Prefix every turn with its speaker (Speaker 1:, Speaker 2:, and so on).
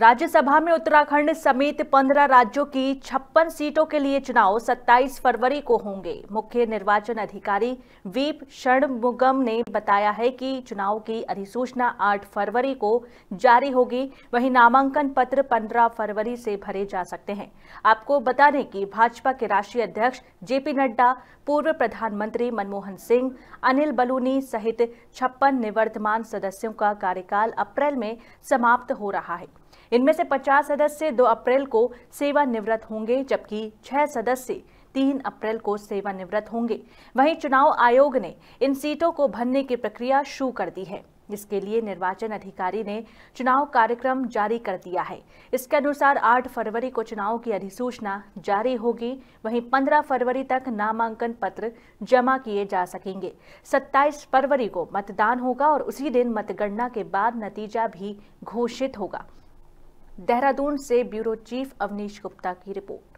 Speaker 1: राज्यसभा में उत्तराखंड समेत 15 राज्यों की छप्पन सीटों के लिए चुनाव 27 फरवरी को होंगे मुख्य निर्वाचन अधिकारी वीप षणमुगम ने बताया है कि चुनाव की अधिसूचना 8 फरवरी को जारी होगी वहीं नामांकन पत्र 15 फरवरी से भरे जा सकते हैं आपको बता दें कि भाजपा के राष्ट्रीय अध्यक्ष जेपी नड्डा पूर्व प्रधानमंत्री मनमोहन सिंह अनिल बलूनी सहित छप्पन निवर्तमान सदस्यों का कार्यकाल अप्रैल में समाप्त हो रहा है इनमें से 50 सदस्य 2 अप्रैल को सेवानिवृत्त होंगे जबकि 6 सदस्य 3 अप्रैल को सेवानिवृत्त होंगे वहीं चुनाव आयोग ने इन सीटों को भरने की प्रक्रिया शुरू कर दी है जिसके लिए निर्वाचन अधिकारी ने चुनाव कार्यक्रम जारी कर दिया है इसके अनुसार 8 फरवरी को चुनाव की अधिसूचना जारी होगी वहीं 15 फरवरी तक नामांकन पत्र जमा किए जा सकेंगे 27 फरवरी को मतदान होगा और उसी दिन मतगणना के बाद नतीजा भी घोषित होगा देहरादून से ब्यूरो चीफ अवनीश गुप्ता की रिपोर्ट